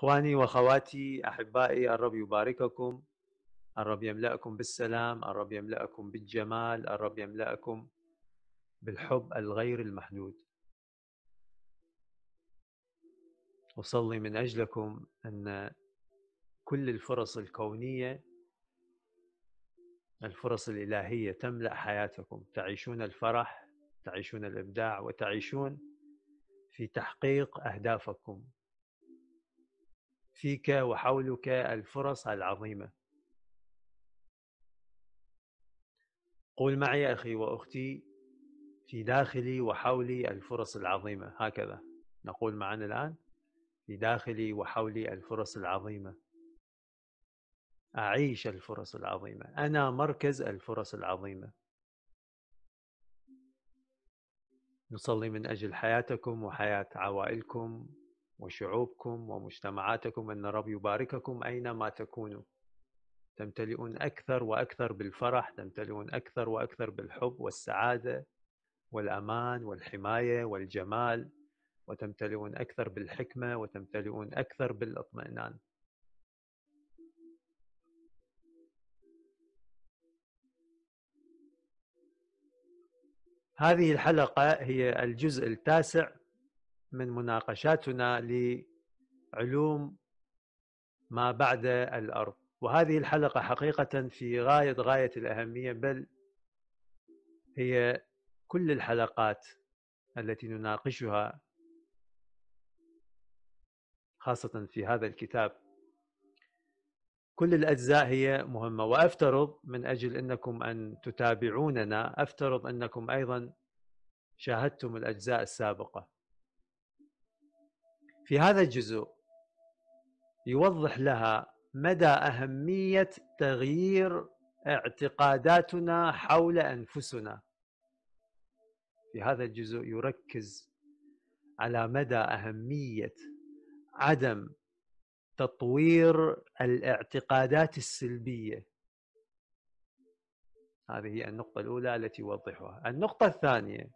اخواني واخواتي احبائي الرب يبارككم الرب يملأكم بالسلام الرب يملأكم بالجمال الرب يملأكم بالحب الغير المحدود أصلي من أجلكم أن كل الفرص الكونية الفرص الإلهية تملأ حياتكم تعيشون الفرح تعيشون الإبداع وتعيشون في تحقيق أهدافكم فيك وحولك الفرص العظيمة قول معي أخي وأختي في داخلي وحولي الفرص العظيمة هكذا نقول معنا الآن في داخلي وحولي الفرص العظيمة أعيش الفرص العظيمة أنا مركز الفرص العظيمة نصلي من أجل حياتكم وحياة عوائلكم وشعوبكم ومجتمعاتكم أن الرب يبارككم أينما تكونوا تمتلئون أكثر وأكثر بالفرح تمتلئون أكثر وأكثر بالحب والسعادة والأمان والحماية والجمال وتمتلئون أكثر بالحكمة وتمتلئون أكثر بالاطمئنان هذه الحلقة هي الجزء التاسع من مناقشاتنا لعلوم ما بعد الارض وهذه الحلقه حقيقه في غايه غايه الاهميه بل هي كل الحلقات التي نناقشها خاصه في هذا الكتاب كل الاجزاء هي مهمه وافترض من اجل انكم ان تتابعوننا افترض انكم ايضا شاهدتم الاجزاء السابقه في هذا الجزء يوضح لها مدى أهمية تغيير اعتقاداتنا حول أنفسنا في هذا الجزء يركز على مدى أهمية عدم تطوير الاعتقادات السلبية هذه هي النقطة الأولى التي يوضحها النقطة الثانية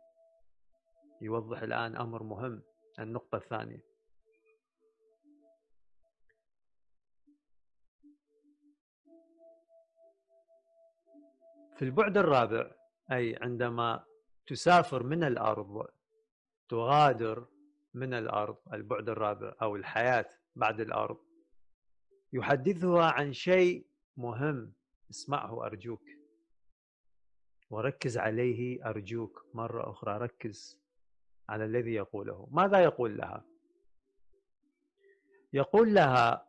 يوضح الآن أمر مهم النقطة الثانية في البعد الرابع أي عندما تسافر من الأرض تغادر من الأرض البعد الرابع أو الحياة بعد الأرض يحدثها عن شيء مهم اسمعه أرجوك وركز عليه أرجوك مرة أخرى ركز على الذي يقوله ماذا يقول لها يقول لها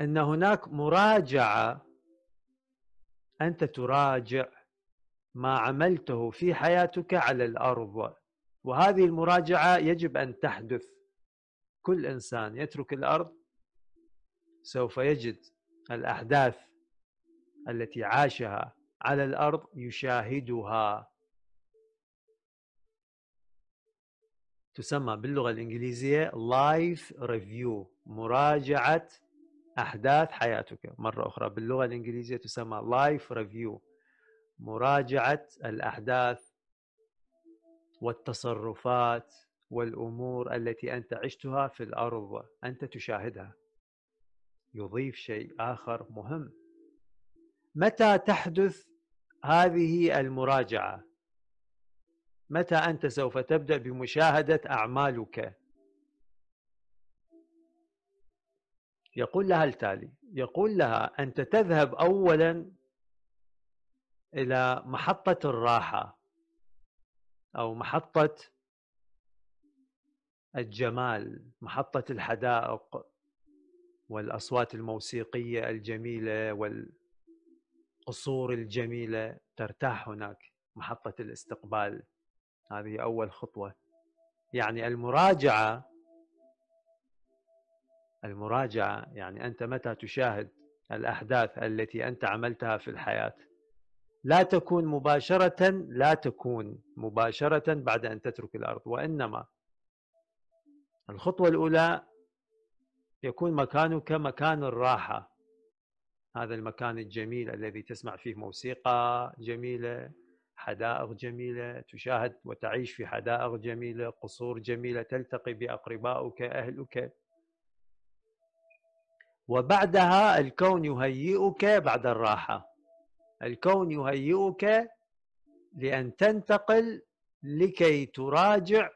ان هناك مراجعه أنت تراجع ما عملته في حياتك على الأرض وهذه المراجعة يجب أن تحدث كل إنسان يترك الأرض سوف يجد الأحداث التي عاشها على الأرض يشاهدها تسمى باللغة الإنجليزية لايف ريفيو مراجعة أحداث حياتك مرة أخرى باللغة الإنجليزية تسمى لايف ريفيو مراجعة الأحداث والتصرفات والأمور التي أنت عشتها في الأرض أنت تشاهدها يضيف شيء آخر مهم متى تحدث هذه المراجعة؟ متى أنت سوف تبدأ بمشاهدة أعمالك؟ يقول لها التالي يقول لها أنت تذهب أولا إلى محطة الراحة أو محطة الجمال محطة الحدائق والأصوات الموسيقية الجميلة والقصور الجميلة ترتاح هناك محطة الاستقبال هذه أول خطوة يعني المراجعة المراجعة يعني أنت متى تشاهد الأحداث التي أنت عملتها في الحياة لا تكون مباشرة لا تكون مباشرة بعد أن تترك الأرض وإنما الخطوة الأولى يكون مكانك مكان الراحة هذا المكان الجميل الذي تسمع فيه موسيقى جميلة حدائق جميلة تشاهد وتعيش في حدائق جميلة قصور جميلة تلتقي بأقربائك أهلك وبعدها الكون يهيئك بعد الراحة الكون يهيئك لأن تنتقل لكي تراجع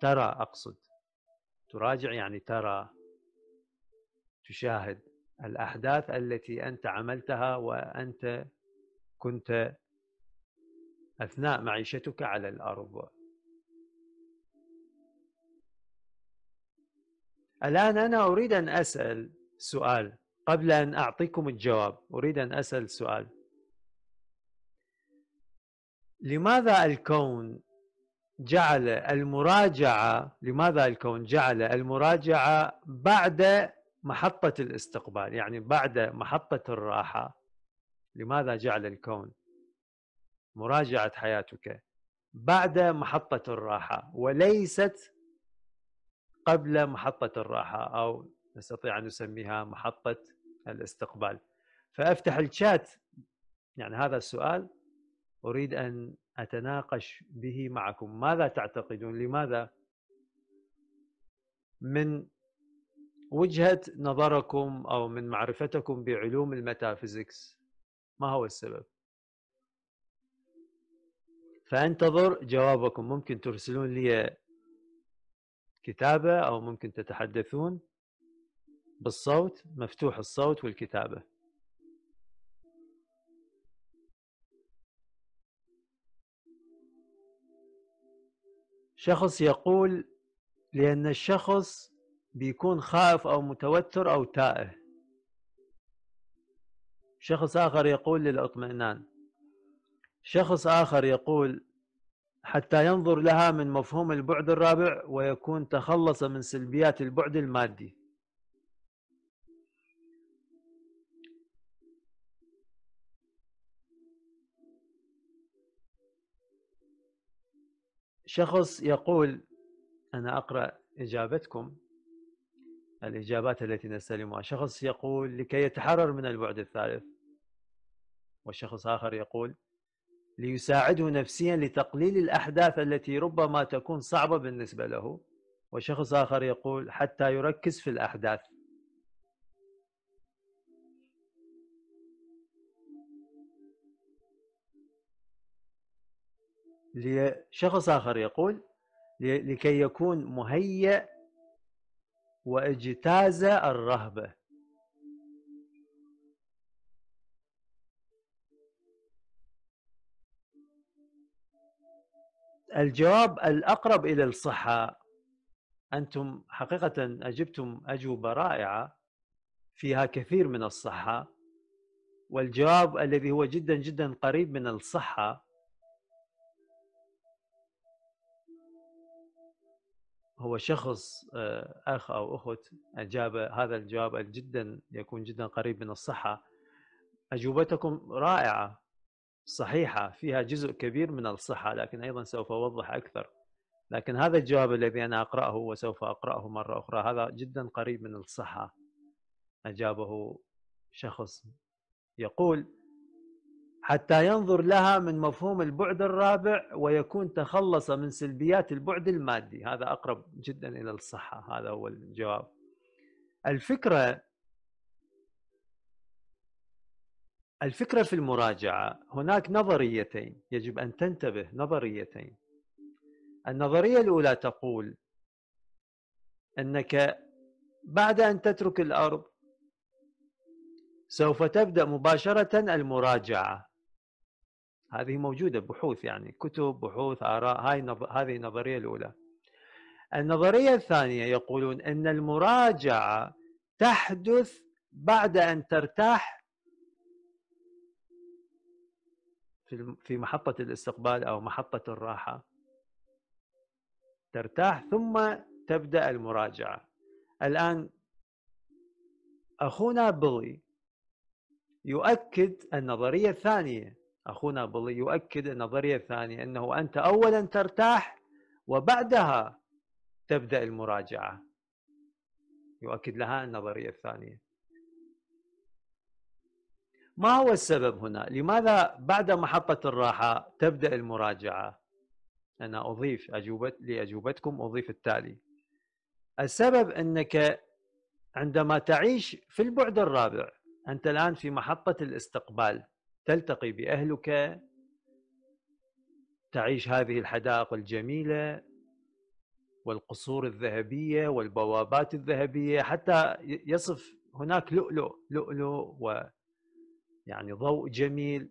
ترى أقصد تراجع يعني ترى تشاهد الأحداث التي أنت عملتها وأنت كنت أثناء معيشتك على الأرض الآن أنا أريد أن أسأل سؤال قبل أن أعطيكم الجواب أريد أن أسأل سؤال لماذا الكون جعل المراجعة لماذا الكون جعل المراجعة بعد محطة الاستقبال يعني بعد محطة الراحة لماذا جعل الكون مراجعة حياتك بعد محطة الراحة وليست قبل محطة الراحة أو نستطيع أن نسميها محطة الاستقبال فأفتح الشات يعني هذا السؤال أريد أن أتناقش به معكم ماذا تعتقدون لماذا من وجهة نظركم أو من معرفتكم بعلوم الميتافيزيكس ما هو السبب فانتظر جوابكم ممكن ترسلون لي كتابه او ممكن تتحدثون بالصوت مفتوح الصوت والكتابه شخص يقول لان الشخص بيكون خائف او متوتر او تائه شخص اخر يقول للاطمئنان شخص اخر يقول حتى ينظر لها من مفهوم البعد الرابع ويكون تخلص من سلبيات البعد المادي شخص يقول أنا أقرأ إجابتكم الإجابات التي نستلمها شخص يقول لكي يتحرر من البعد الثالث وشخص آخر يقول ليساعده نفسيا لتقليل الأحداث التي ربما تكون صعبة بالنسبة له وشخص آخر يقول حتى يركز في الأحداث لشخص آخر يقول لكي يكون مهيئ واجتاز الرهبة الجواب الأقرب إلى الصحة أنتم حقيقة أجبتم أجوبة رائعة فيها كثير من الصحة والجواب الذي هو جدا جدا قريب من الصحة هو شخص آه، أخ أو أخت أجاب هذا الجواب جدا يكون جدا قريب من الصحة أجوبتكم رائعة صحيحة فيها جزء كبير من الصحة لكن أيضا سوف أوضح أكثر لكن هذا الجواب الذي أنا أقرأه وسوف أقرأه مرة أخرى هذا جدا قريب من الصحة أجابه شخص يقول حتى ينظر لها من مفهوم البعد الرابع ويكون تخلص من سلبيات البعد المادي هذا أقرب جدا إلى الصحة هذا هو الجواب الفكرة الفكرة في المراجعة هناك نظريتين يجب أن تنتبه نظريتين النظرية الأولى تقول أنك بعد أن تترك الأرض سوف تبدأ مباشرة المراجعة هذه موجودة بحوث يعني كتب بحوث آراء هاي نظ... هذه النظرية الأولى النظرية الثانية يقولون أن المراجعة تحدث بعد أن ترتاح في في محطة الاستقبال أو محطة الراحة ترتاح ثم تبدأ المراجعة الآن أخونا بلي يؤكد النظرية الثانية أخونا بلي يؤكد النظرية الثانية أنه أنت أولا ترتاح وبعدها تبدأ المراجعة يؤكد لها النظرية الثانية ما هو السبب هنا؟ لماذا بعد محطة الراحة تبدأ المراجعة؟ أنا أضيف أجوبة لأجوبتكم أضيف التالي السبب أنك عندما تعيش في البعد الرابع أنت الآن في محطة الاستقبال تلتقي بأهلك تعيش هذه الحدائق الجميلة والقصور الذهبية والبوابات الذهبية حتى يصف هناك لؤلؤ لؤلؤ و يعني ضوء جميل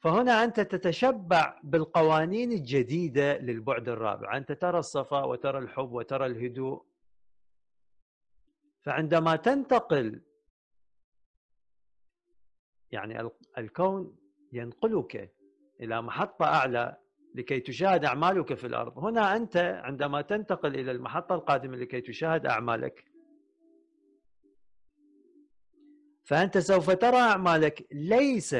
فهنا أنت تتشبع بالقوانين الجديدة للبعد الرابع أنت ترى الصفاء وترى الحب وترى الهدوء فعندما تنتقل يعني الكون ينقلك إلى محطة أعلى لكي تشاهد أعمالك في الأرض هنا أنت عندما تنتقل إلى المحطة القادمة لكي تشاهد أعمالك فأنت سوف ترى أعمالك ليس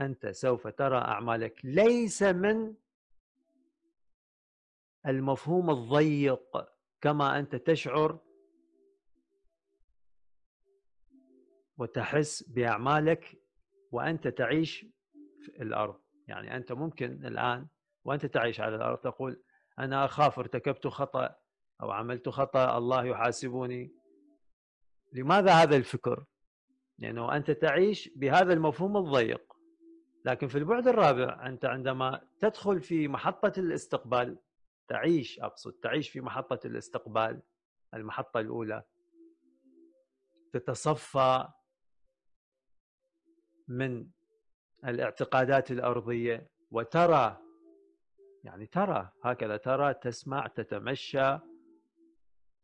أنت سوف ترى أعمالك ليس من المفهوم الضيق كما أنت تشعر وتحس بأعمالك وأنت تعيش في الأرض يعني أنت ممكن الآن وأنت تعيش على الأرض تقول أنا أخاف ارتكبت خطأ أو عملت خطأ الله يحاسبني لماذا هذا الفكر؟ لانه يعني انت تعيش بهذا المفهوم الضيق لكن في البعد الرابع انت عندما تدخل في محطه الاستقبال تعيش اقصد تعيش في محطه الاستقبال المحطه الاولى تتصفى من الاعتقادات الارضيه وترى يعني ترى هكذا ترى تسمع تتمشى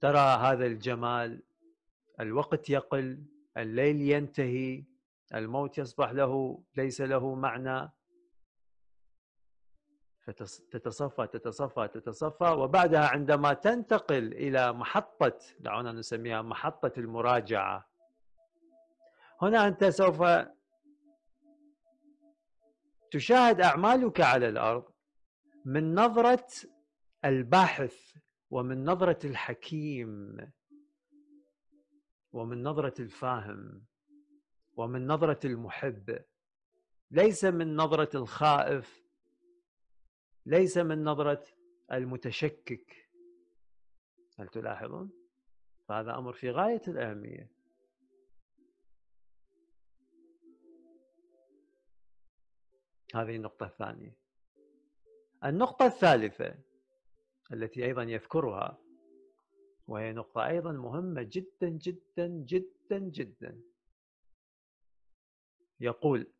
ترى هذا الجمال الوقت يقل الليل ينتهي الموت يصبح له ليس له معنى فتتصفى تتصفى تتصفى وبعدها عندما تنتقل إلى محطة دعونا نسميها محطة المراجعة هنا أنت سوف تشاهد أعمالك على الأرض من نظرة الباحث ومن نظرة الحكيم ومن نظرة الفاهم ومن نظرة المحب ليس من نظرة الخائف ليس من نظرة المتشكك هل تلاحظون؟ فهذا أمر في غاية الأهمية هذه النقطة الثانية النقطة الثالثة التي أيضا يذكرها وهي نقطة أيضا مهمة جدا جدا جدا جدا يقول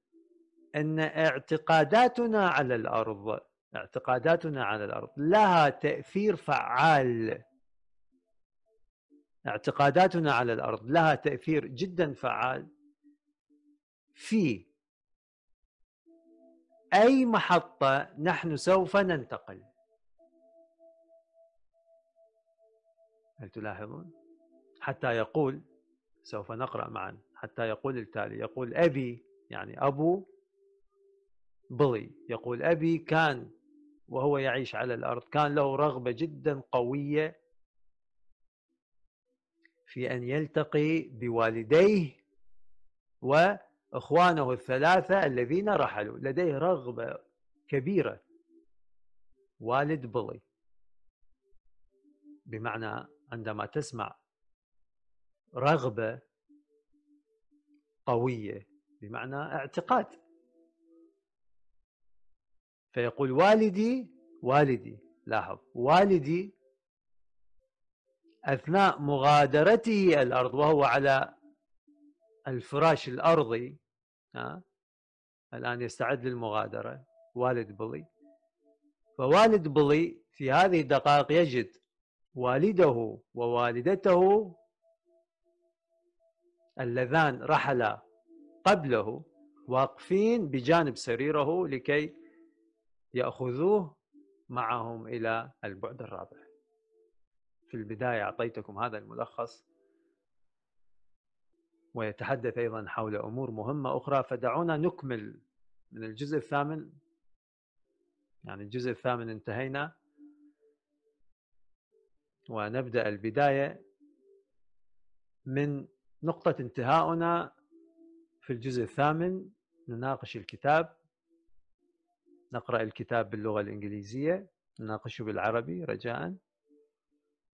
أن اعتقاداتنا على الأرض اعتقاداتنا على الأرض لها تأثير فعال اعتقاداتنا على الأرض لها تأثير جدا فعال في أي محطة نحن سوف ننتقل هل تلاحظون حتى يقول سوف نقرأ معا حتى يقول التالي يقول أبي يعني أبو بلي يقول أبي كان وهو يعيش على الأرض كان له رغبة جدا قوية في أن يلتقي بوالديه وإخوانه الثلاثة الذين رحلوا لديه رغبة كبيرة والد بلي بمعنى عندما تسمع رغبة قوية بمعنى اعتقاد فيقول والدي والدي لاحظ والدي أثناء مغادرته الأرض وهو على الفراش الأرضي ها الآن يستعد للمغادرة والد بلي فوالد بلي في هذه الدقائق يجد والده ووالدته اللذان رحلا قبله واقفين بجانب سريره لكي ياخذوه معهم الى البعد الرابع. في البدايه اعطيتكم هذا الملخص ويتحدث ايضا حول امور مهمه اخرى فدعونا نكمل من الجزء الثامن يعني الجزء الثامن انتهينا ونبدأ البداية من نقطة انتهاؤنا في الجزء الثامن نناقش الكتاب نقرأ الكتاب باللغة الإنجليزية نناقشه بالعربي رجاء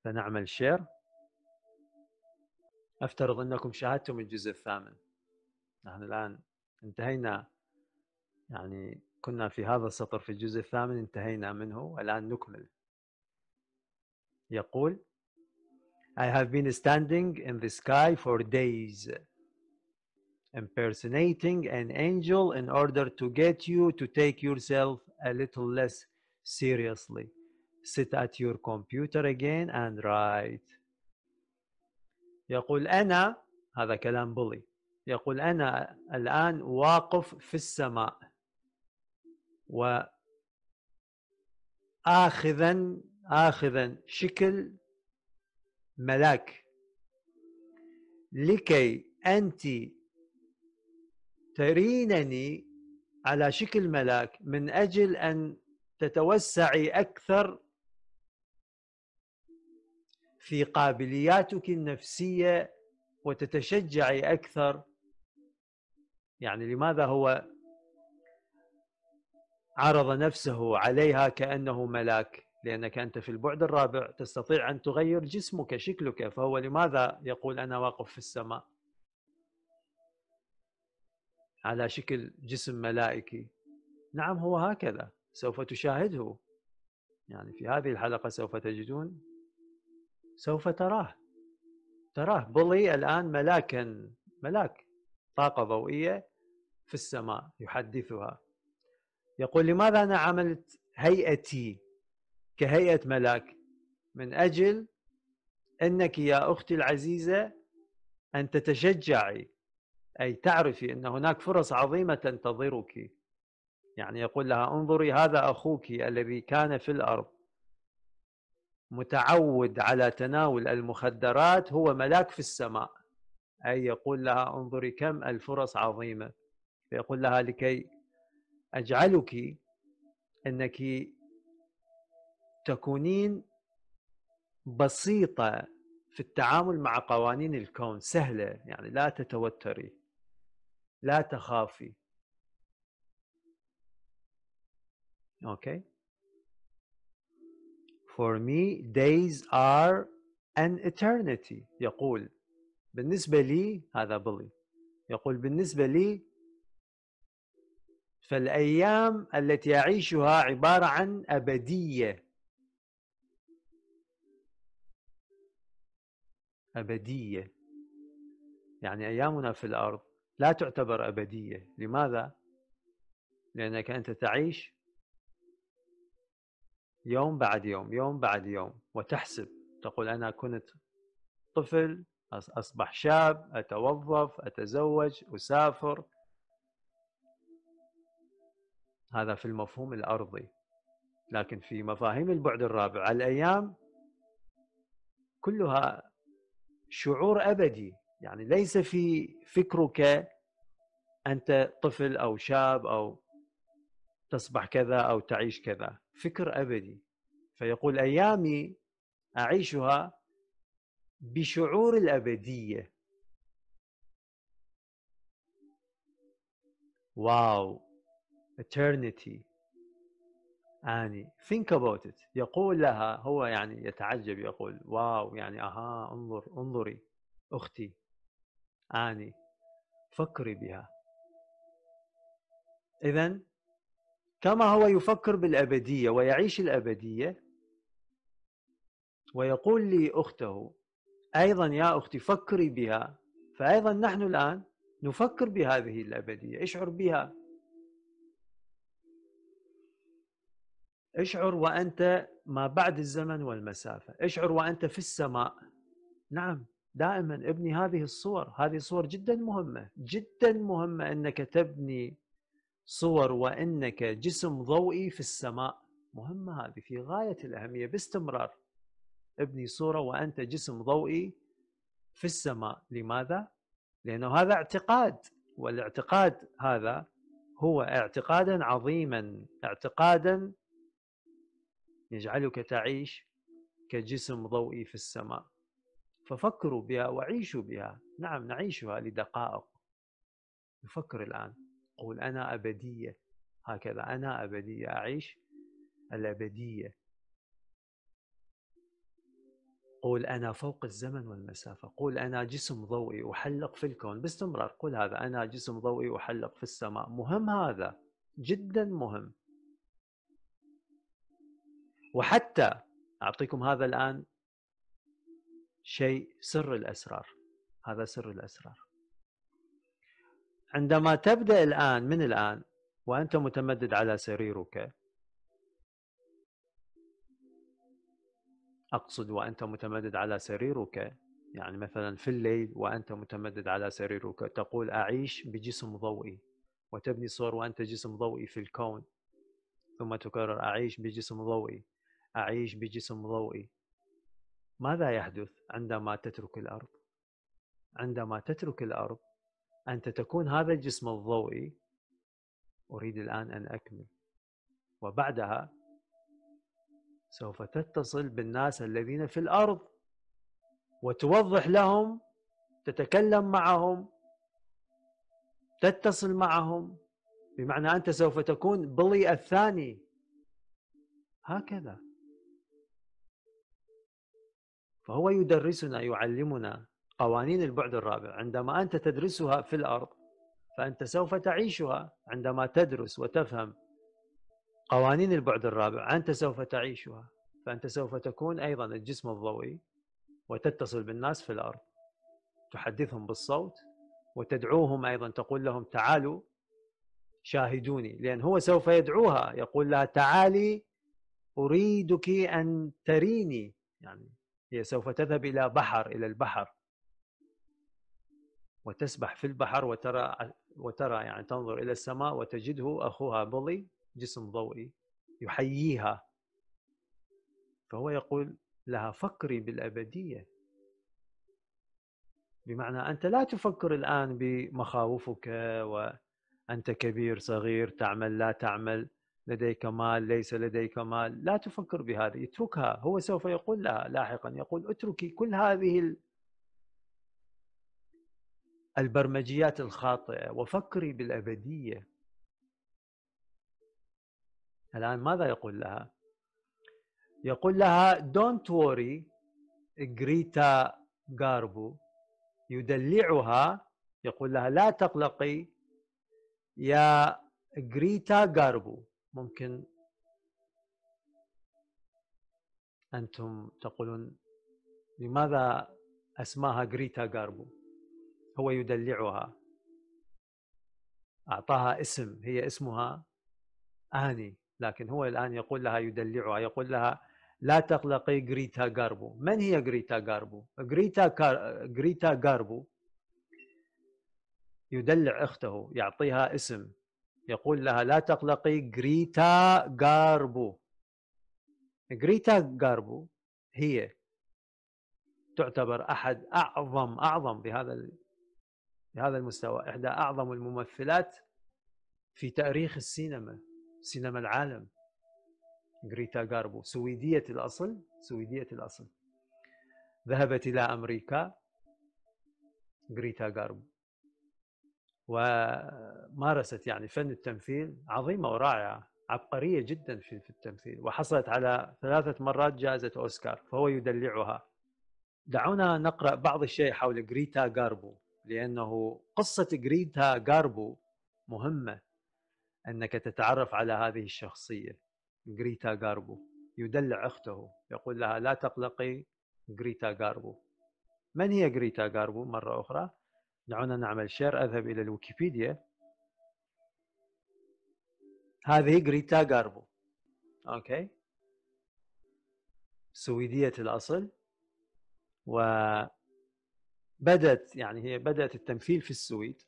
فنعمل شير أفترض أنكم شاهدتم الجزء الثامن نحن الآن انتهينا يعني كنا في هذا السطر في الجزء الثامن انتهينا منه والآن نكمل يقول I have been standing in the sky for days impersonating an angel in order to get you to take yourself a little less seriously. Sit at your computer again and write. يقول أنا هذا كلام بولي يقول أنا الآن واقف في السماء وآخذا آخذا شكل ملاك لكي أنت ترينني على شكل ملاك من أجل أن تتوسعي أكثر في قابلياتك النفسية وتتشجعي أكثر يعني لماذا هو عرض نفسه عليها كأنه ملاك لأنك أنت في البعد الرابع تستطيع أن تغير جسمك شكلك فهو لماذا يقول أنا واقف في السماء على شكل جسم ملائكي نعم هو هكذا سوف تشاهده يعني في هذه الحلقة سوف تجدون سوف تراه تراه بولي الآن ملاكا ملاك طاقة ضوئية في السماء يحدثها يقول لماذا أنا عملت هيئتي كهيئة ملاك من أجل أنك يا أختي العزيزة أن تتشجعي أي تعرفي أن هناك فرص عظيمة تنتظرك يعني يقول لها انظري هذا أخوك الذي كان في الأرض متعود على تناول المخدرات هو ملاك في السماء أي يقول لها انظري كم الفرص عظيمة فيقول لها لكي أجعلك أنك تكونين بسيطة في التعامل مع قوانين الكون سهلة يعني لا تتوتري لا تخافي Okay. For me, days are an eternity. يقول بالنسبة لي هذا بلي يقول بالنسبة لي فالأيام التي أعيشها عبارة عن أبدية أبدية يعني أيامنا في الأرض لا تعتبر أبدية لماذا؟ لأنك أنت تعيش يوم بعد يوم يوم بعد يوم وتحسب تقول أنا كنت طفل أصبح شاب أتوظف أتزوج أسافر هذا في المفهوم الأرضي لكن في مفاهيم البعد الرابع الأيام كلها شعور ابدي يعني ليس في فكرك انت طفل او شاب او تصبح كذا او تعيش كذا فكر ابدي فيقول ايامي اعيشها بشعور الابديه واو eternity أني يعني think about it يقول لها هو يعني يتعجب يقول واو يعني أها انظر انظري أختي أني يعني فكري بها إذا كما هو يفكر بالأبدية ويعيش الأبدية ويقول لي أخته أيضا يا أختي فكري بها فأيضا نحن الآن نفكر بهذه الأبدية اشعر بها اشعر وانت ما بعد الزمن والمسافه، اشعر وانت في السماء. نعم دائما ابني هذه الصور، هذه صور جدا مهمه، جدا مهمه انك تبني صور وانك جسم ضوئي في السماء، مهمه هذه في غايه الاهميه باستمرار. ابني صوره وانت جسم ضوئي في السماء، لماذا؟ لانه هذا اعتقاد والاعتقاد هذا هو اعتقادا عظيما، اعتقادا يجعلك تعيش كجسم ضوئي في السماء ففكروا بها وعيشوا بها نعم نعيشها لدقائق نفكر الآن قول أنا أبدية هكذا أنا أبدية أعيش الأبدية قول أنا فوق الزمن والمسافة قول أنا جسم ضوئي أحلق في الكون باستمرار قل هذا أنا جسم ضوئي أحلق في السماء مهم هذا جدا مهم وحتى اعطيكم هذا الان شيء سر الاسرار هذا سر الاسرار عندما تبدا الان من الان وانت متمدد على سريرك اقصد وانت متمدد على سريرك يعني مثلا في الليل وانت متمدد على سريرك تقول اعيش بجسم ضوئي وتبني صور وانت جسم ضوئي في الكون ثم تكرر اعيش بجسم ضوئي أعيش بجسم ضوئي ماذا يحدث عندما تترك الأرض؟ عندما تترك الأرض أنت تكون هذا الجسم الضوئي أريد الآن أن أكمل وبعدها سوف تتصل بالناس الذين في الأرض وتوضح لهم تتكلم معهم تتصل معهم بمعنى أنت سوف تكون بلي الثاني هكذا فهو يدرسنا يعلمنا قوانين البعد الرابع عندما أنت تدرسها في الأرض فأنت سوف تعيشها عندما تدرس وتفهم قوانين البعد الرابع أنت سوف تعيشها فأنت سوف تكون أيضا الجسم الضوئي وتتصل بالناس في الأرض تحدثهم بالصوت وتدعوهم أيضا تقول لهم تعالوا شاهدوني لأن هو سوف يدعوها يقول لها تعالي أريدك أن تريني يعني هي سوف تذهب إلى بحر إلى البحر وتسبح في البحر وترى وترى يعني تنظر إلى السماء وتجده أخوها بولي جسم ضوئي يحييها فهو يقول لها فكري بالأبدية بمعنى أنت لا تفكر الآن بمخاوفك وأنت كبير صغير تعمل لا تعمل لديك مال ليس لديك مال لا تفكر بهذا اتركها هو سوف يقول لها لاحقا يقول اتركي كل هذه البرمجيات الخاطئة وفكري بالأبدية الآن ماذا يقول لها يقول لها don't worry غريتا غاربو يدلعها يقول لها لا تقلقي يا غريتا غاربو ممكن أنتم تقولون لماذا أسماها غريتا غاربو هو يدلعها أعطاها اسم هي اسمها آني لكن هو الآن يقول لها يدلعها يقول لها لا تقلقي غريتا غاربو من هي غريتا غاربو غريتا كار... غريتا غاربو يدلع اخته يعطيها اسم يقول لها لا تقلقي غريتا غاربو غريتا غاربو هي تعتبر احد اعظم اعظم بهذا بهذا المستوى احدى اعظم الممثلات في تاريخ السينما سينما العالم غريتا غاربو سويديه الاصل سويديه الاصل ذهبت الى امريكا غريتا غاربو ومارست يعني فن التمثيل عظيمه ورائعه عبقريه جدا في في التمثيل وحصلت على ثلاثه مرات جائزه اوسكار فهو يدلعها دعونا نقرا بعض الشيء حول غريتا غاربو لانه قصه غريتا غاربو مهمه انك تتعرف على هذه الشخصيه غريتا غاربو يدلع اخته يقول لها لا تقلقي غريتا غاربو من هي غريتا غاربو مره اخرى دعونا نعمل شير اذهب الى الويكيبيديا هذه غريتا غاربو اوكي سويدية الاصل و بدأت يعني هي بدأت التمثيل في السويد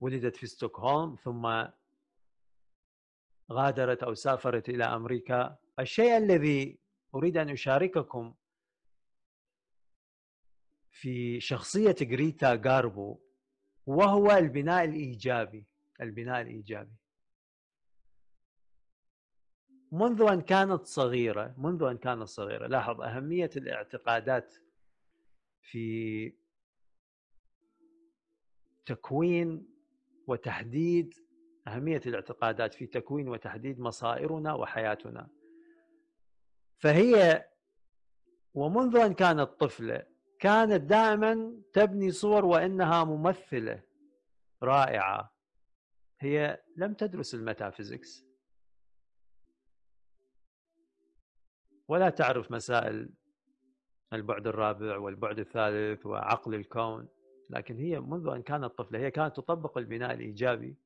ولدت في ستوكهولم ثم غادرت او سافرت الى امريكا الشيء الذي اريد ان اشارككم في شخصية غريتا غاربو وهو البناء الإيجابي البناء الإيجابي منذ أن كانت صغيرة منذ أن كانت صغيرة لاحظ أهمية الاعتقادات في تكوين وتحديد أهمية الاعتقادات في تكوين وتحديد مصائرنا وحياتنا فهي ومنذ أن كانت طفلة كانت دائما تبني صور وانها ممثله رائعه هي لم تدرس الميتافيزيكس ولا تعرف مسائل البعد الرابع والبعد الثالث وعقل الكون لكن هي منذ ان كانت طفله هي كانت تطبق البناء الايجابي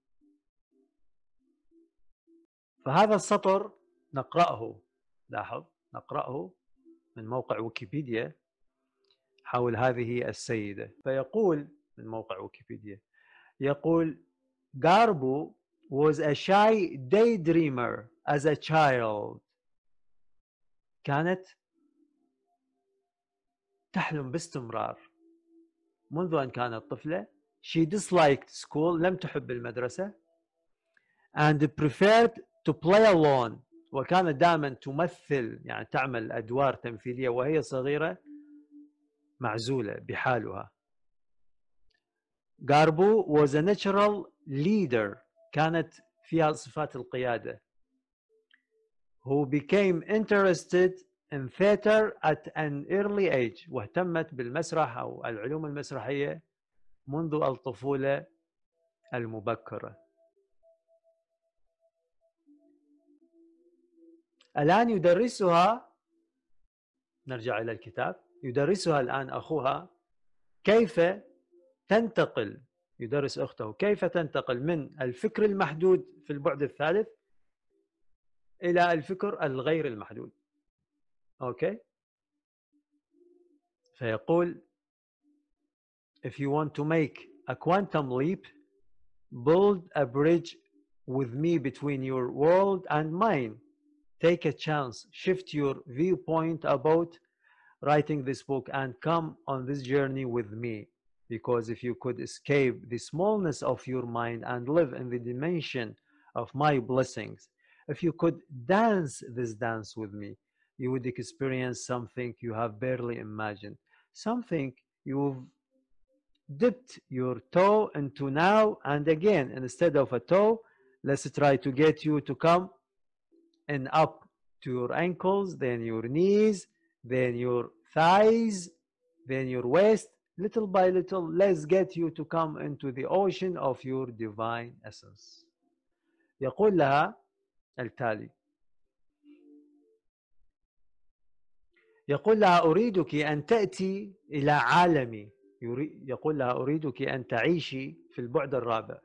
فهذا السطر نقراه لاحظ نقراه من موقع ويكيبيديا حول هذه السيدة فيقول من موقع ويكيبيديا يقول غاربو was a shy daydreamer as a child كانت تحلم باستمرار منذ أن كانت طفلة she disliked school لم تحب المدرسة and preferred to play alone وكانت دائما تمثل يعني تعمل أدوار تمثيلية وهي صغيرة معزولة بحالها غاربو was a natural leader كانت فيها صفات القيادة who became interested in theater at an early age واهتمت بالمسرح أو العلوم المسرحية منذ الطفولة المبكرة الآن يدرسها نرجع إلى الكتاب يدرسها الآن أخوها كيف تنتقل يدرس أخته كيف تنتقل من الفكر المحدود في البعد الثالث إلى الفكر الغير المحدود أوكي فيقول if you want to make a quantum leap build a bridge with me between your world and mine take a chance shift your viewpoint about writing this book and come on this journey with me because if you could escape the smallness of your mind and live in the dimension of my blessings if you could dance this dance with me you would experience something you have barely imagined something you've dipped your toe into now and again instead of a toe let's try to get you to come and up to your ankles then your knees then your thighs, then your waist, little by little, let's get you to come into the ocean of your divine essence. يقول لها التالي يقول لها أريدك أن تأتي إلى عالمي يقول لها أريدك أن تعيشي في البعد الرابع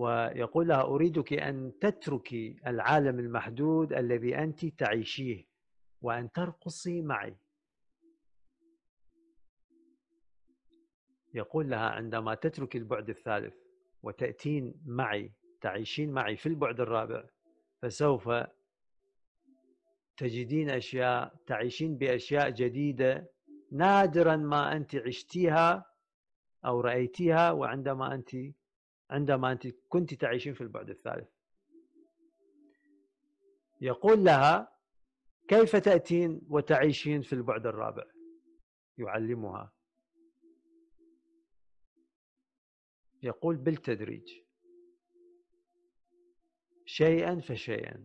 ويقول لها أريدك أن تتركي العالم المحدود الذي أنت تعيشيه وأن ترقصي معي يقول لها عندما تترك البعد الثالث وتأتين معي تعيشين معي في البعد الرابع فسوف تجدين أشياء تعيشين بأشياء جديدة نادرا ما أنت عشتيها أو رأيتيها وعندما أنت عندما أنت كنت تعيشين في البعد الثالث يقول لها كيف تأتين وتعيشين في البعد الرابع يعلمها يقول بالتدريج شيئا فشيئا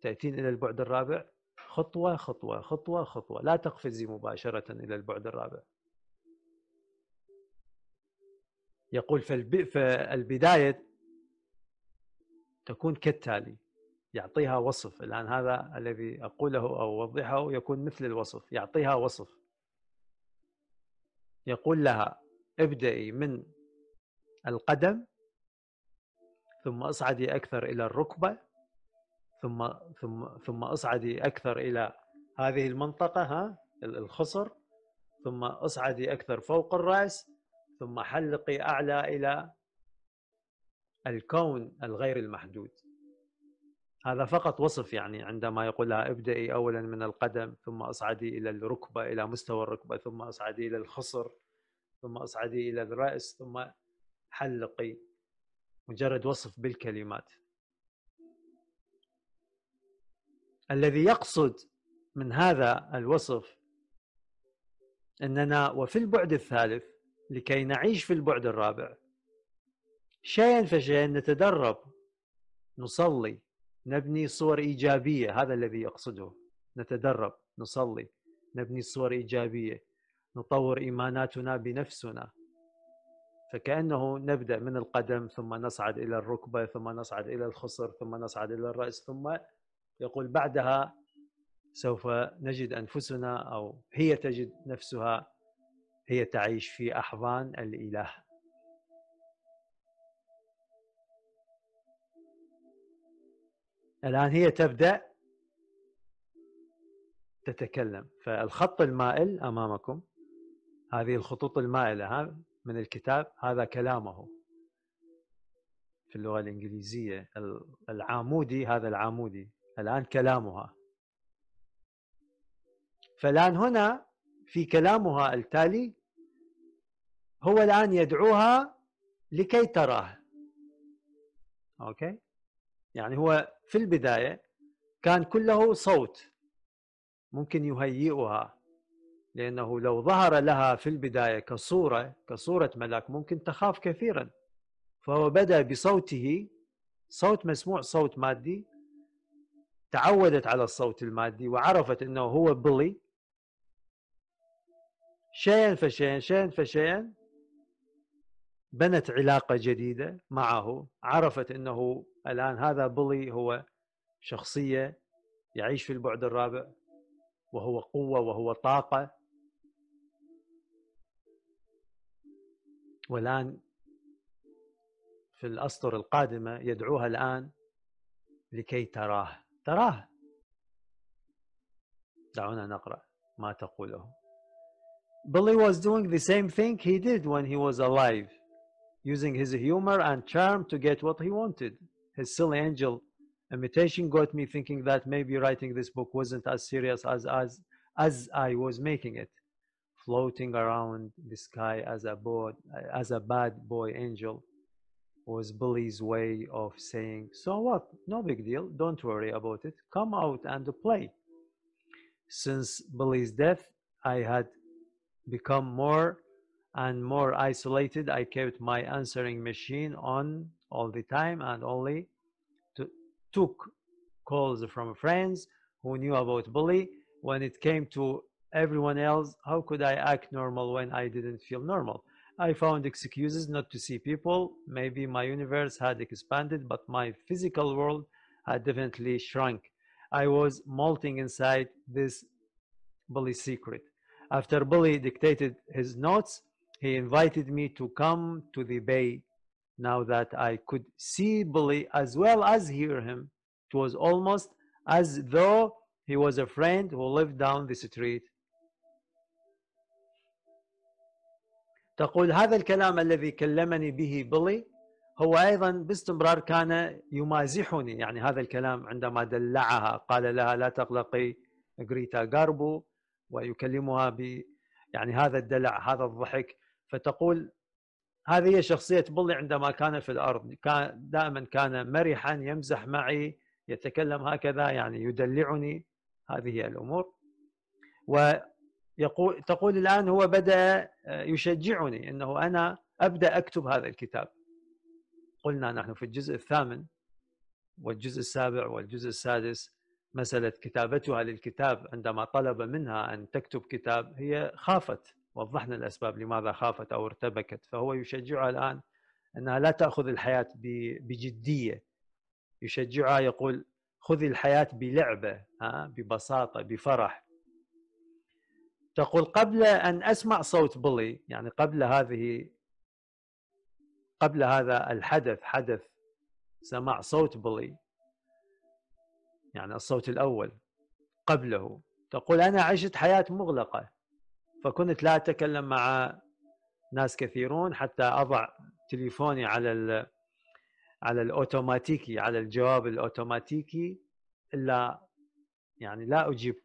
تأتين إلى البعد الرابع خطوة خطوة خطوة خطوة لا تقفزي مباشرة إلى البعد الرابع يقول فالبداية تكون كالتالي يعطيها وصف الآن هذا الذي أقوله أو أوضحه يكون مثل الوصف يعطيها وصف يقول لها ابدأي من القدم ثم اصعدي أكثر إلى الركبة ثم ثم ثم اصعدي أكثر إلى هذه المنطقة ها الخصر ثم اصعدي أكثر فوق الرأس ثم حلقي أعلى إلى الكون الغير المحدود هذا فقط وصف يعني عندما يقولها ابدئي ابدأي أولا من القدم ثم أصعدي إلى الركبة إلى مستوى الركبة ثم أصعدي إلى الخصر ثم أصعدي إلى الرأس ثم حلقي مجرد وصف بالكلمات الذي يقصد من هذا الوصف اننا وفي البعد الثالث لكي نعيش في البعد الرابع شيئا فشيئا نتدرب نصلي نبني صور إيجابية هذا الذي يقصده نتدرب نصلي نبني صور إيجابية نطور إيماناتنا بنفسنا فكأنه نبدأ من القدم ثم نصعد إلى الركبة ثم نصعد إلى الخصر ثم نصعد إلى الرأس ثم يقول بعدها سوف نجد أنفسنا أو هي تجد نفسها هي تعيش في أحضان الإله الآن هي تبدأ تتكلم فالخط المائل أمامكم هذه الخطوط المائلة من الكتاب هذا كلامه في اللغة الإنجليزية العامودي هذا العامودي الآن كلامها فالآن هنا في كلامها التالي هو الآن يدعوها لكي تراه أوكي يعني هو في البداية كان كله صوت ممكن يهيئها لأنه لو ظهر لها في البداية كصورة كصورة ملاك ممكن تخاف كثيرا فهو بدأ بصوته صوت مسموع صوت مادي تعودت على الصوت المادي وعرفت أنه هو بلي شيئا فشيئا شيئا فشيئا بنت علاقة جديدة معه عرفت أنه الآن هذا بولي هو شخصية يعيش في البعد الرابع وهو قوة وهو طاقة والآن في الأسطر القادمة يدعوها الآن لكي تراه تراه دعونا نقرأ ما تقوله Billy was doing the same thing he did when he was alive, using his humor and charm to get what he wanted. His silly angel imitation got me thinking that maybe writing this book wasn't as serious as, as, as I was making it, floating around the sky as a, boy, as a bad boy angel was Billy's way of saying, So what? No big deal. Don't worry about it. Come out and play. Since Billy's death, I had become more and more isolated. I kept my answering machine on all the time and only to, took calls from friends who knew about bully. When it came to everyone else, how could I act normal when I didn't feel normal? I found excuses not to see people. Maybe my universe had expanded, but my physical world had definitely shrunk. I was molting inside this bully secret. After Billy dictated his notes, he invited me to come to the bay. Now that I could see Billy as well as hear him, it was almost as though he was a friend who lived down the street. تقول هذا الكلام الذي كلمني به بيلي هو ايضا باستمرار كان يمازحني يعني هذا الكلام عندما دلعها قال لها لا تقلقي غريتا غاربو ويكلمها ب يعني هذا الدلع هذا الضحك فتقول هذه هي شخصية بولي عندما كان في الأرض كان دائما كان مرحا يمزح معي يتكلم هكذا يعني يدلعني هذه هي الأمور ويقول تقول الآن هو بدأ آه، يشجعني أنه أنا أبدأ أكتب هذا الكتاب قلنا نحن في الجزء الثامن والجزء السابع والجزء السادس مسألة كتابتها للكتاب عندما طلب منها أن تكتب كتاب هي خافت وضحنا الأسباب لماذا خافت أو ارتبكت فهو يشجعها الآن أنها لا تأخذ الحياة بجدية يشجعها يقول خذي الحياة بلعبة ببساطة بفرح تقول قبل أن أسمع صوت بلي يعني قبل هذه قبل هذا الحدث حدث سماع صوت بلي يعني الصوت الأول قبله تقول أنا عشت حياة مغلقة فكنت لا أتكلم مع ناس كثيرون حتى أضع تليفوني على الـ على الأوتوماتيكي على الجواب الأوتوماتيكي إلا يعني لا أجيب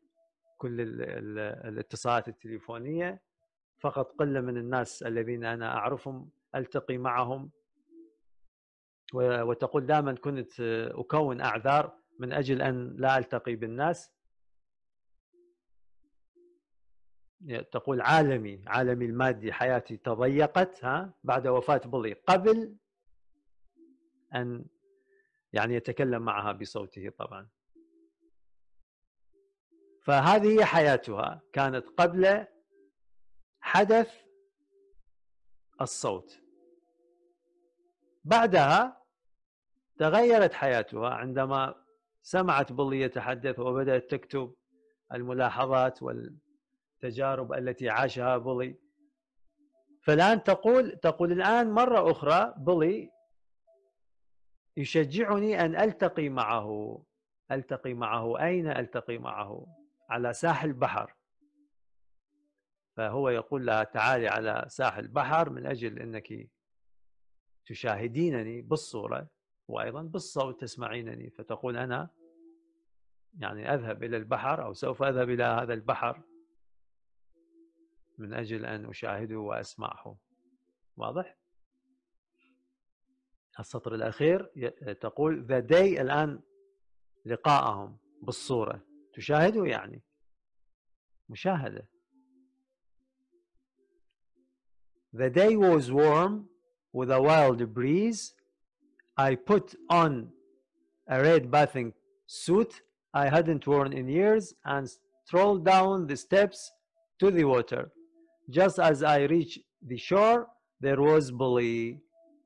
كل الـ الـ الاتصالات التليفونية فقط قلة من الناس الذين أنا أعرفهم ألتقي معهم وتقول دائما كنت أكون أعذار من اجل ان لا التقي بالناس تقول عالمي عالمي المادي حياتي تضيقت ها بعد وفاة بولي قبل أن يعني يتكلم معها بصوته طبعا فهذه هي حياتها كانت قبل حدث الصوت بعدها تغيرت حياتها عندما سمعت بولي يتحدث وبدأت تكتب الملاحظات والتجارب التي عاشها بولي فالآن تقول تقول الآن مرة أخرى بولي يشجعني أن ألتقي معه ألتقي معه أين ألتقي معه على ساحل بحر فهو يقول لها تعالي على ساحل بحر من أجل أنك تشاهدينني بالصورة وأيضا بالصوت تسمعينني فتقول أنا يعني أذهب إلى البحر أو سوف أذهب إلى هذا البحر من أجل أن أشاهده وأسمعه واضح؟ السطر الأخير تقول ذا داي الآن لقاءهم بالصورة تشاهده يعني مشاهدة The day was warm with a wild breeze I put on a red bathing suit I hadn't worn in years and strolled down the steps to the water. Just as I reached the shore, there was Bully,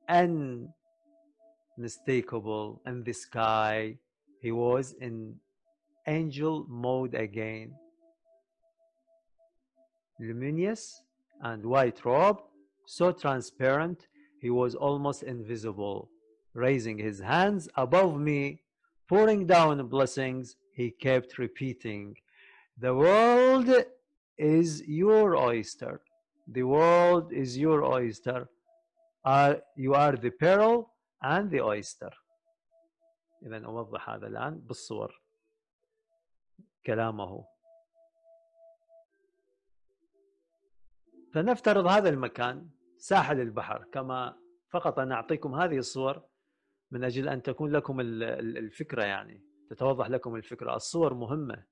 unmistakable in the sky. He was in angel mode again. Luminous and white robe so transparent he was almost invisible raising his hands above me, pouring down blessings, he kept repeating, The world is your oyster. The world is your oyster. Uh, you are the pearl and the oyster. إذا أوضح هذا الآن بالصور كلامه فنفترض هذا المكان ساحل البحر كما فقط أنا أعطيكم هذه الصور من اجل ان تكون لكم الفكره يعني تتوضح لكم الفكره الصور مهمه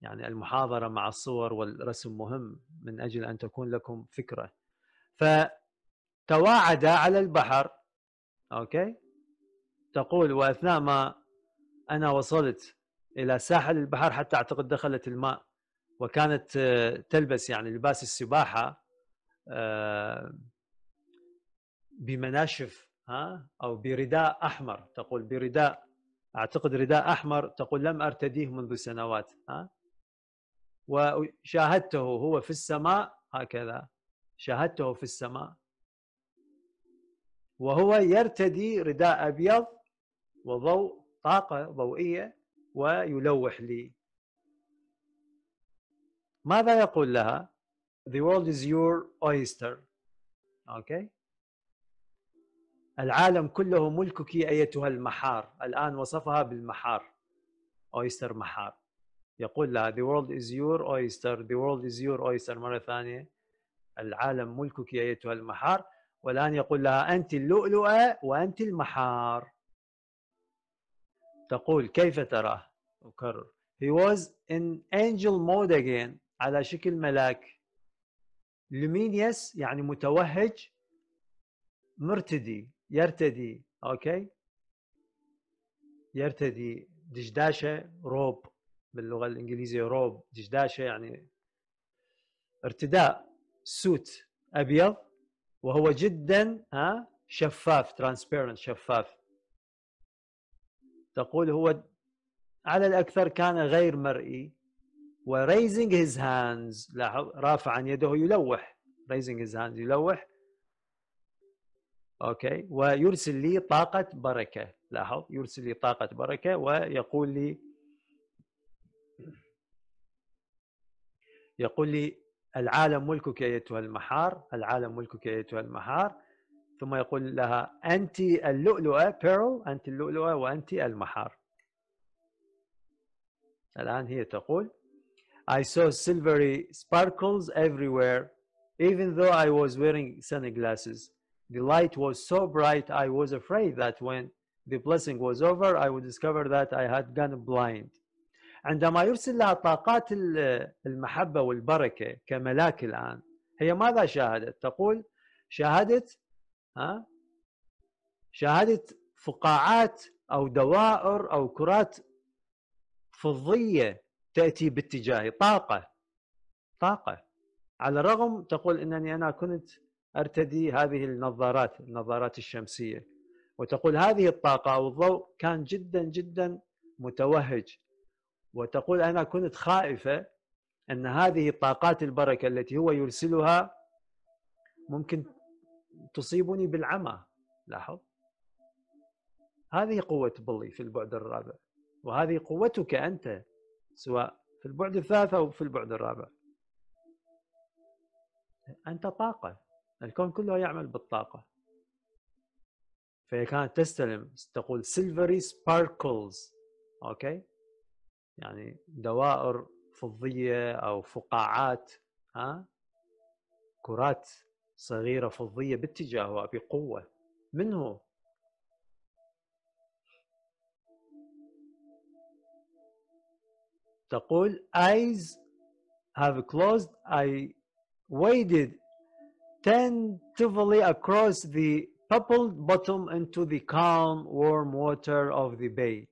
يعني المحاضره مع الصور والرسم مهم من اجل ان تكون لكم فكره فتواعد على البحر اوكي تقول واثناء ما انا وصلت الى ساحل البحر حتى اعتقد دخلت الماء وكانت آه، تلبس يعني لباس السباحه آه، بمناشف ها أو برداء أحمر تقول برداء أعتقد رداء أحمر تقول لم أرتديه منذ سنوات ها وشاهدته هو في السماء هكذا شاهدته في السماء وهو يرتدي رداء أبيض وضوء طاقة ضوئية ويلوح لي ماذا يقول لها The world is your oyster okay العالم كله ملكك ايتها المحار الان وصفها بالمحار اويستر محار يقول لها the world is your oyster the world is your oyster مره ثانيه العالم ملكك ايتها المحار والان يقول لها انت اللؤلؤه وانت المحار تقول كيف تراه اكرر he was in angel mode again على شكل ملاك لومينيس يعني متوهج مرتدي يرتدي اوكي يرتدي دشداشه روب باللغه الانجليزيه روب دشداشه يعني ارتداء سوت ابيض وهو جدا ها شفاف ترانسبيرنت شفاف تقول هو على الاكثر كان غير مرئي وريزنج هيز هاندز رافعا يده يلوح ريزنج هيز هاندز يلوح اوكي ويرسل لي طاقه بركه لاحظ يرسل لي طاقه بركه ويقول لي يقول لي العالم ملكك ايتها المحار العالم ملكك ايتها المحار ثم يقول لها انت اللؤلؤه بيرل انت اللؤلؤه وانت المحار الان هي تقول I saw silvery sparkles everywhere even though I was wearing sunglasses the light was so bright, I was afraid that when the blessing was over, I would discover that I had gone blind. عندما يرسل لها طاقات المحبة والبركة كملاك الآن هي ماذا شاهدت؟ تقول شاهدت ها؟ شاهدت فقاعات أو دوائر أو كرات فضية تأتي باتجاهي طاقة طاقة على الرغم تقول أنني أنا كنت ارتدي هذه النظارات النظارات الشمسيه وتقول هذه الطاقه او الضوء كان جدا جدا متوهج وتقول انا كنت خائفه ان هذه طاقات البركه التي هو يرسلها ممكن تصيبني بالعمى لاحظ هذه قوة بلي في البعد الرابع وهذه قوتك أنت سواء في البعد الثالث أو في البعد الرابع أنت طاقة الكون كله يعمل بالطاقة فهي كانت تستلم تقول سيلفري سباركلز اوكي يعني دوائر فضية أو فقاعات ها كرات صغيرة فضية باتجاهها بقوة من هو؟ تقول eyes have closed I waited tentatively across the pebbled bottom into the calm warm water of the bay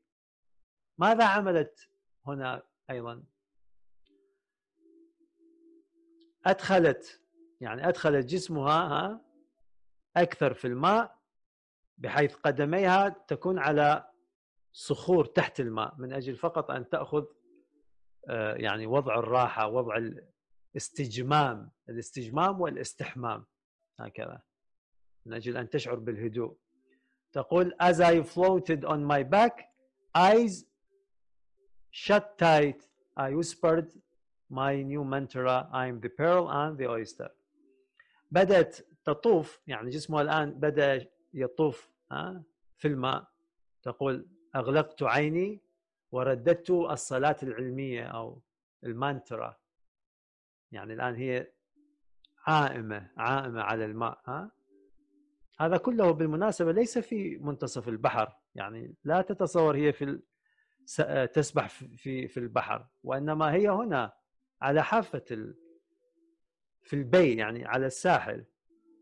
ماذا عملت هنا أيضا أدخلت يعني أدخلت جسمها أكثر في الماء بحيث قدميها تكون على صخور تحت الماء من أجل فقط أن تأخذ آه، يعني وضع الراحة وضع استجمام الاستجمام والاستحمام هكذا من أجل أن تشعر بالهدوء تقول as I floated on my back eyes shut tight I whispered my new mantra I'm the pearl and the oyster بدأت تطوف يعني جسمها الآن بدأ يطوف في الماء تقول أغلقت عيني ورددت الصلاة العلمية أو المانترا يعني الآن هي عائمة عائمة على الماء ها؟ هذا كله بالمناسبة ليس في منتصف البحر يعني لا تتصور هي في تسبح في في البحر وإنما هي هنا على حافة ال... في البي يعني على الساحل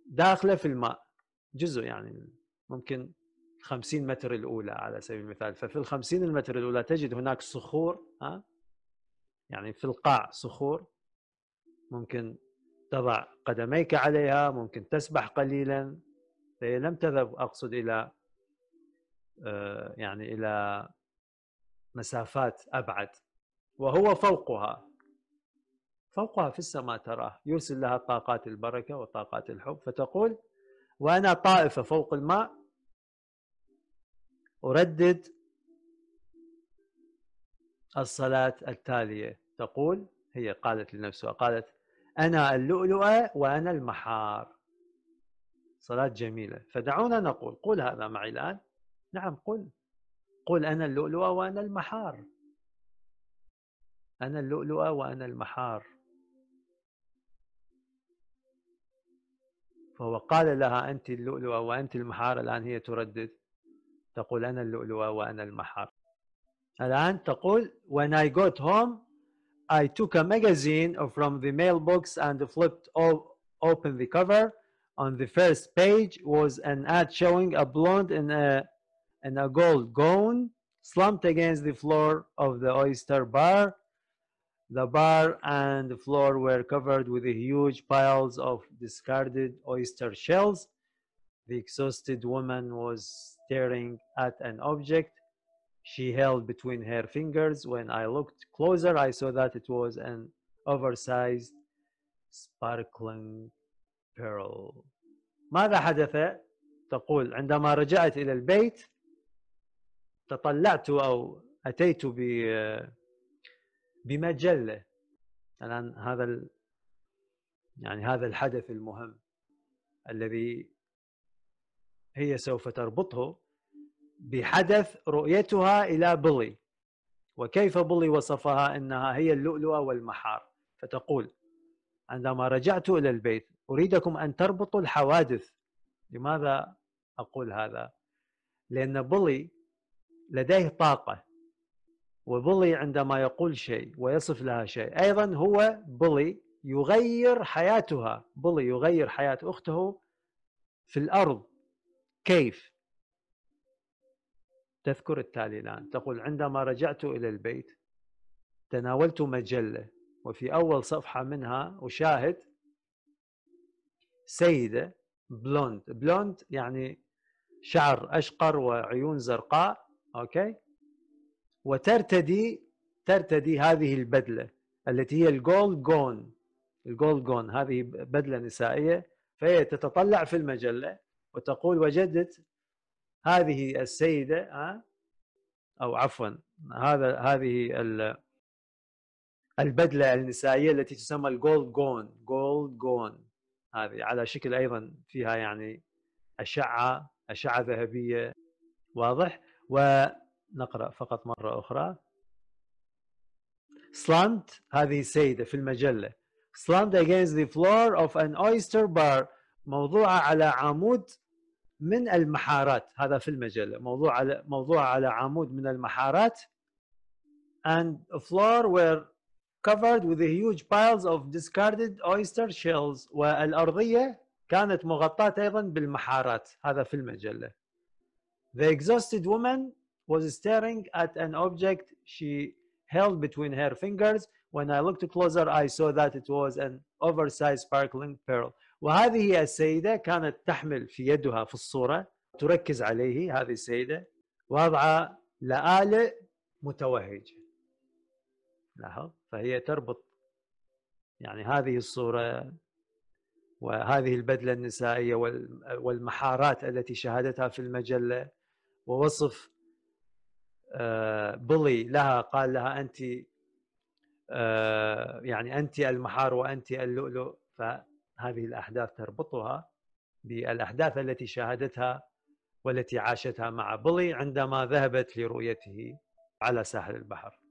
داخلة في الماء جزء يعني ممكن 50 متر الأولى على سبيل المثال ففي الخمسين المتر الأولى تجد هناك صخور ها يعني في القاع صخور ممكن تضع قدميك عليها ممكن تسبح قليلا فهي لم تذهب أقصد إلى آه، يعني إلى مسافات أبعد وهو فوقها فوقها في السماء تراه يرسل لها طاقات البركة وطاقات الحب فتقول وأنا طائفة فوق الماء أردد الصلاة التالية تقول هي قالت لنفسها قالت أنا اللؤلؤة وأنا المحار صلاة جميلة فدعونا نقول قل هذا معي الآن نعم قل قل أنا اللؤلؤة وأنا المحار أنا اللؤلؤة وأنا المحار فهو قال لها أنت اللؤلؤة وأنت المحار الآن هي تردد تقول أنا اللؤلؤة وأنا المحار الآن تقول when I got home I took a magazine from the mailbox and flipped all, open the cover. On the first page was an ad showing a blonde in a, in a gold gown slumped against the floor of the oyster bar. The bar and the floor were covered with huge piles of discarded oyster shells. The exhausted woman was staring at an object she held between her fingers. When I looked closer, I saw that it was an oversized sparkling pearl. ماذا حدث؟ تقول عندما رجعت إلى البيت تطلعت أو أتيت بمجلة الآن هذا ال... يعني هذا الحدث المهم الذي هي سوف تربطه بحدث رؤيتها إلى بلي وكيف بلي وصفها أنها هي اللؤلؤة والمحار فتقول عندما رجعت إلى البيت أريدكم أن تربطوا الحوادث لماذا أقول هذا؟ لأن بولي لديه طاقة وبولي عندما يقول شيء ويصف لها شيء أيضا هو بولي يغير حياتها بولي يغير حياة أخته في الأرض كيف؟ تذكر التالي الآن تقول عندما رجعت إلى البيت تناولت مجلة وفي أول صفحة منها أشاهد سيدة بلوند بلوند يعني شعر أشقر وعيون زرقاء أوكي وترتدي ترتدي هذه البدلة التي هي الجولد جون الجولد جون هذه بدلة نسائية فهي تتطلع في المجلة وتقول وجدت هذه السيده او عفوا هذا هذه البدله النسائيه التي تسمى الجولد جون جولد جون هذه على شكل ايضا فيها يعني اشعه اشعه ذهبيه واضح ونقرا فقط مره اخرى slant هذه السيده في المجله slant against the floor of an oyster bar موضوعه على عمود من المحارات هذا في المجله موضوع على موضوع على عمود من المحارات and a floor were covered with huge piles of discarded oyster shells والارضيه كانت مغطاه ايضا بالمحارات هذا في المجله The exhausted woman was staring at an object she held between her fingers when I looked closer I saw that it was an oversized sparkling pearl وهذه السيدة كانت تحمل في يدها في الصورة تركز عليه هذه السيدة واضعة لآلئ متوهجة لاحظ فهي تربط يعني هذه الصورة وهذه البدلة النسائية والمحارات التي شاهدتها في المجلة ووصف آه، بلي لها قال لها أنت آه، يعني أنت المحار وأنت اللؤلؤ هذه الاحداث تربطها بالاحداث التي شاهدتها والتي عاشتها مع بلي عندما ذهبت لرؤيته على ساحل البحر